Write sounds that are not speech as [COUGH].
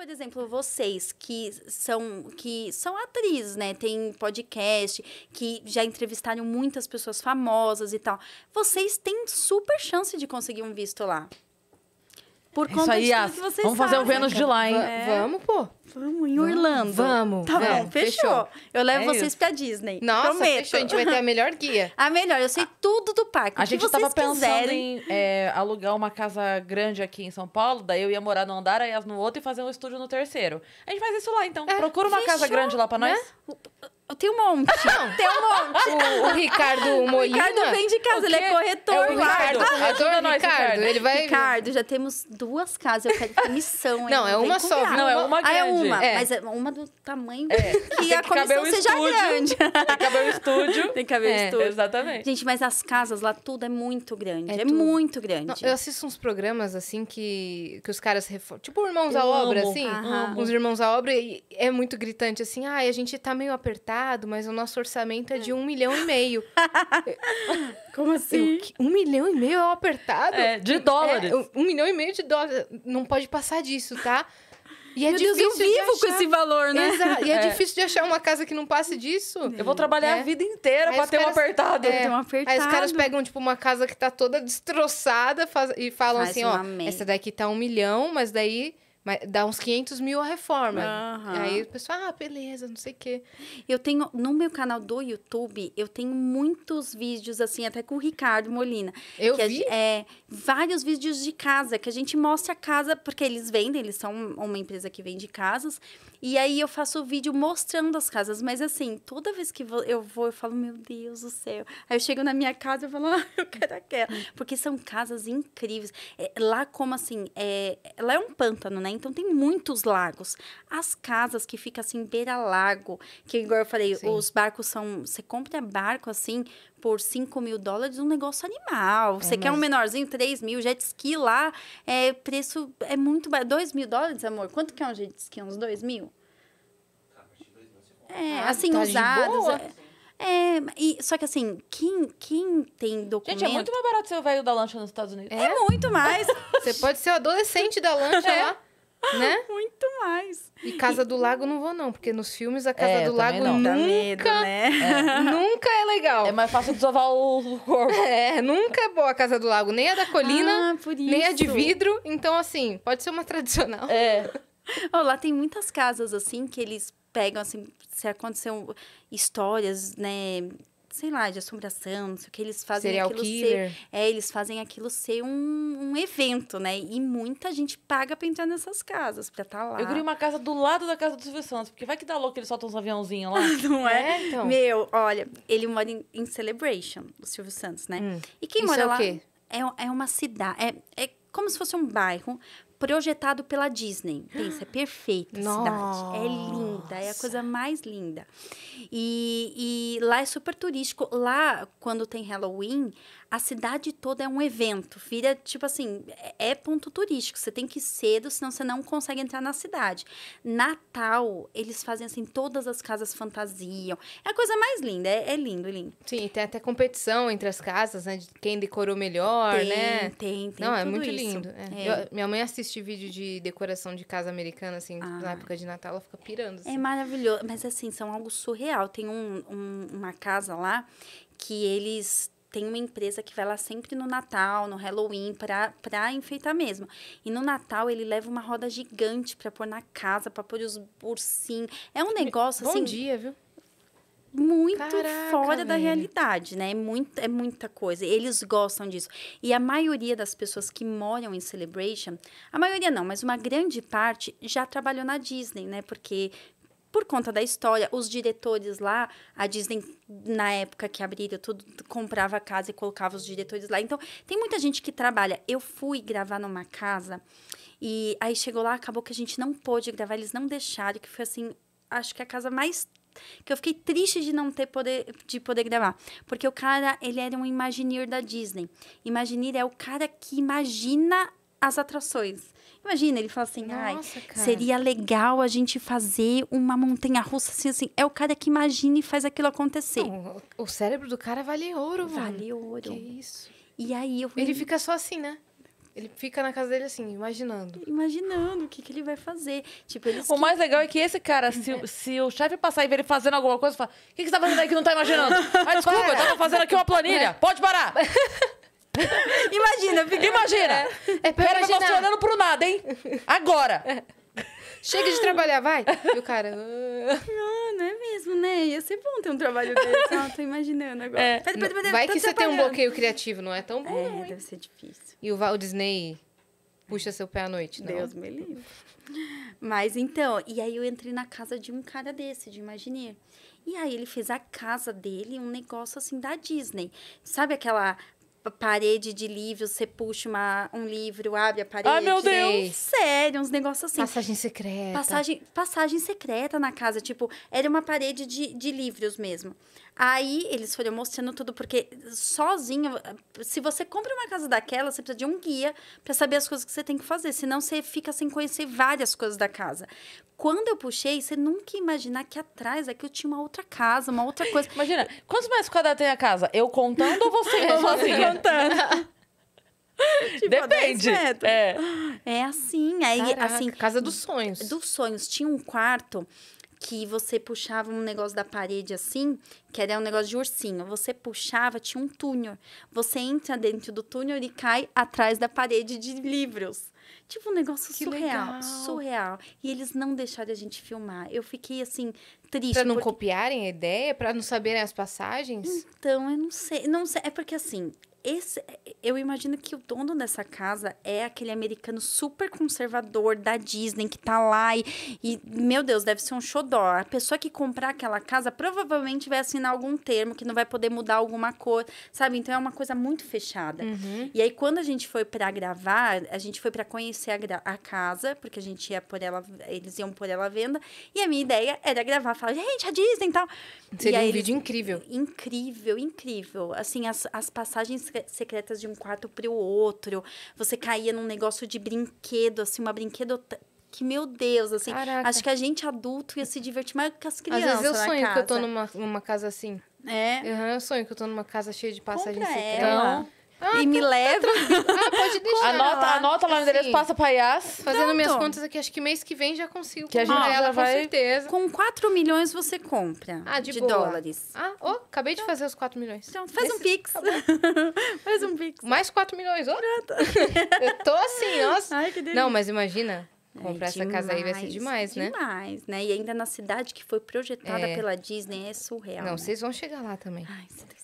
por exemplo, vocês que são que são atrizes, né? Tem podcast, que já entrevistaram muitas pessoas famosas e tal. Vocês têm super chance de conseguir um visto lá. Por conta disso aí, de tudo que vocês Vamos fazer o Vênus de lá, hein? É. Vamos, pô. Vamos, em Orlando. Vamos. Tá vamos, bom, fechou. fechou. Eu levo É vocês isso. pra Disney. Nossa, Prometo. fechou. A gente vai ter a melhor guia. [LAUGHS] A melhor, eu sei ah. tudo do parque. A o gente que vocês tava pensando quiserem. em é, alugar uma casa grande aqui em São Paulo, daí eu ia morar num andar, a no outro e fazer um estúdio no terceiro. A gente faz isso lá, então. É, Procura uma casa grande lá pra né? nós. Tem um monte. [LAUGHS] Tem um monte. O, o Ricardo Molina. O Ricardo vem de casa, ele é corretor. É o Ricardo. ajuda nós, Ricardo. Ele vai... Ricardo, já temos duas casas. Eu quero comissão. É Não, é uma só. Não, é uma grande. Ah, é uma. É. Mas é uma do tamanho é. que a comissão que seja estúdio. grande. Tem que caber o estúdio. Tem que caber é. estúdio. Exatamente. Gente, mas as casas lá, tudo é muito grande. É, é muito grande. Não, eu assisto uns programas, assim, que, que os caras... Refor... Tipo Irmãos eu à Obra, assim. Aham. Uns Irmãos à Obra. E é muito gritante, assim. Ai, ah, a gente tá meio apertado mas o nosso orçamento é de é. um milhão e meio. [LAUGHS] Como assim? É é, eu, um milhão e meio é apertado? É, de dólares. É, um, milhão e meio de dólares. Não pode passar disso, tá? E é difícil Deus, eu vivo com esse valor, né? Exato. E é, [LAUGHS] é, difícil de achar uma casa que não passe disso. Eu vou trabalhar é. a vida inteira para pra ter um apertado. É. um apertado. Aí os caras pegam, tipo, uma casa que tá toda destroçada faz... e falam faz assim, ó, essa daqui tá um milhão, mas daí mas dá uns 500 mil a reforma. Uhum. Aí o pessoal, ah, beleza, não sei o quê. Eu tenho, no meu canal do YouTube, eu tenho muitos vídeos, assim, até com o Ricardo Molina. Eu vi? A, é, vários vídeos de casa, que a gente mostra a casa, porque eles vendem, eles são uma empresa que vende casas. E aí eu faço o vídeo mostrando as casas. Mas, assim, toda vez que eu vou, eu falo, meu Deus do céu. Aí eu chego na minha casa e falo, ah, eu quero aquela. Porque são casas incríveis. É, lá, como assim, é, lá é um pântano, né? Então tem muitos lagos. As casas que ficam assim, beira-lago, que igual eu falei, Sim. os barcos são. Você compra barco assim por 5 mil dólares, um negócio animal. É, você mas... quer um menorzinho, 3 mil, jet ski lá, é preço. É muito. 2 mil dólares, amor? Quanto que é um jet ski? Uns 2 mil? É, ah, assim, tá usados. É. é, e, só que assim, quem, quem tem documento... Gente, é muito mais barato ser o velho da lancha nos Estados Unidos. É, é muito mais. [LAUGHS] Você pode ser o adolescente da lancha é. lá. Né? [LAUGHS] Muito mais. E Casa do Lago não vou, não, porque nos filmes a Casa é, do Lago não. nunca, medo, né? é. [LAUGHS] nunca é legal. É mais fácil desovar o corpo. [LAUGHS] É, nunca é boa a Casa do Lago, nem a da colina, ah, nem a de vidro. Então, assim, pode ser uma tradicional. É. Oh, lá tem muitas casas assim que eles pegam assim, se aconteceu histórias, né, sei lá, de assombração, não sei o que, eles fazem Serial aquilo killer. ser. É, eles fazem aquilo ser um, um evento, né? E muita gente paga pra entrar nessas casas, pra estar tá lá. Eu queria uma casa do lado da casa do Silvio Santos, porque vai que dá louco que eles soltam uns aviãozinhos lá. [LAUGHS] não é? é então. Meu, olha, ele mora em, em Celebration, o Silvio Santos, né? Hum. E quem Isso mora é lá. É, é uma cidade. É, é como se fosse um bairro, projetado pela Disney. Pensa, é perfeita a cidade. É linda, é a coisa mais linda. E, e lá é super turístico. Lá, quando tem Halloween, a cidade toda é um evento. Vira, tipo assim, é, é ponto turístico. Você tem que ir cedo, senão você não consegue entrar na cidade. Natal, eles fazem assim, todas as casas fantasiam. É a coisa mais linda, é, é lindo, é lindo. Sim, tem até competição entre as casas, né? De quem decorou melhor, tem, né? Tem, tem. Não, é muito isso. lindo. É. É. Eu, minha mãe assiste assiste vídeo de decoração de casa americana, assim, ah. na época de Natal, ela fica pirando. Assim. É maravilhoso. Mas, assim, são algo surreal. Tem um, um, uma casa lá que eles tem uma empresa que vai lá sempre no Natal, no Halloween, para pra enfeitar mesmo. E no Natal ele leva uma roda gigante para pôr na casa, para pôr os ursinhos. É um negócio Bom assim. Bom dia, viu? muito Caraca, fora da realidade, né? É, muito, é muita coisa. Eles gostam disso. E a maioria das pessoas que moram em Celebration, a maioria não, mas uma grande parte já trabalhou na Disney, né? Porque por conta da história, os diretores lá, a Disney, na época que abriram tudo, comprava a casa e colocava os diretores lá. Então, tem muita gente que trabalha. Eu fui gravar numa casa e aí chegou lá, acabou que a gente não pôde gravar, eles não deixaram, que foi assim, acho que a casa mais que eu fiquei triste de não ter poder de poder gravar, porque o cara, ele era um imagineer da Disney. Imagineer é o cara que imagina as atrações. Imagina, ele fala assim, Nossa, ai, cara. seria legal a gente fazer uma montanha russa assim, assim. É o cara que imagina e faz aquilo acontecer. o cérebro do cara vale ouro, mano. Vale ouro. Que isso. E aí eu Ele fica só assim, né? Ele fica na casa dele assim, imaginando. Imaginando o que, que ele vai fazer. Tipo, o mais legal é que esse cara, se, [LAUGHS] se o chefe passar e ver ele fazendo alguma coisa, fala: O que, que você tá fazendo aí que não tá imaginando? [LAUGHS] ah, desculpa, eu tava fazendo aqui uma planilha. É. Pode parar! [LAUGHS] Imagina, fica... Imagina! É, é pra Pera, imaginar. eu tô olhando pro nada, hein? Agora! É. Chega de ah. trabalhar, vai. E o cara. Ah. Não, não é mesmo, né? Ia ser bom ter um trabalho desse. Não, [LAUGHS] tô imaginando agora. É. Pera, pera, pera, vai que você tem um bloqueio criativo, não é tão bom. É, hein? deve ser difícil. E o Walt Disney puxa seu pé à noite, não? Deus me livre. Mas então, e aí eu entrei na casa de um cara desse, de imaginer. E aí ele fez a casa dele um negócio assim da Disney. Sabe aquela parede de livros, você puxa uma, um livro, abre a parede. Ai, meu Deus! Sério, uns negócios assim. Passagem secreta. Passagem, passagem secreta na casa, tipo, era uma parede de, de livros mesmo. Aí eles foram mostrando tudo, porque sozinho, se você compra uma casa daquela, você precisa de um guia para saber as coisas que você tem que fazer, senão você fica sem conhecer várias coisas da casa. Quando eu puxei, você nunca ia imaginar que atrás aqui eu tinha uma outra casa, uma outra coisa. Imagina, quantos mais quadrados tem a casa? Eu contando ou você? ou [LAUGHS] você assim? contando? [LAUGHS] Tipo, Depende. É. é assim. Aí, Caraca, assim. Casa dos sonhos. Dos sonhos. Tinha um quarto que você puxava um negócio da parede assim, que era um negócio de ursinho. Você puxava, tinha um túnel. Você entra dentro do túnel e cai atrás da parede de livros. Tipo um negócio que surreal, legal. surreal. E eles não deixaram a gente filmar. Eu fiquei assim triste. Pra não porque... copiarem a ideia, pra não saberem as passagens? Então, eu não sei, não sei, é porque assim, esse, eu imagino que o dono dessa casa é aquele americano super conservador da Disney que tá lá e, e, meu Deus, deve ser um xodó. A pessoa que comprar aquela casa provavelmente vai assinar algum termo que não vai poder mudar alguma coisa, sabe? Então é uma coisa muito fechada. Uhum. E aí, quando a gente foi para gravar, a gente foi para conhecer a, a, casa, porque a gente ia por ela, eles iam por ela à venda, e a minha ideia era gravar, falar, gente, a Disney e tal. Seria e aí, um vídeo eles, incrível. Incrível, incrível. Assim, as, as passagens secretas de um quarto para o outro. Você caía num negócio de brinquedo, assim, uma brinquedo que, meu Deus, assim, Caraca. acho que a gente adulto ia se divertir mais que as crianças. Às vezes eu sonho casa. que eu tô numa, numa casa assim. É. Uhum, eu sonho que eu tô numa casa cheia de passagens secretas. Ah, e tá, me tá, leva. Tá ah, pode [LAUGHS] deixar. Anota, lá. anota lá no assim, endereço, assim, passa pra Yas. Fazendo Pronto. minhas contas aqui, acho que mês que vem já consigo que comprar a gente ela, já vai... com certeza. Com 4 milhões você compra. Ah, de, de dólares. Ah, oh, acabei de fazer os 4 milhões. Então, faz Esse... um pix. [LAUGHS] faz um pix. Mais 4 milhões, ó. Oh. [LAUGHS] Eu tô assim, nossa. Ai, que delícia. Não, mas imagina. É comprar é, demais, essa casa aí vai ser demais, né? Demais, né? E ainda na cidade que foi projetada é. pela Disney, é surreal. Não, né? vocês vão chegar lá também. Ai,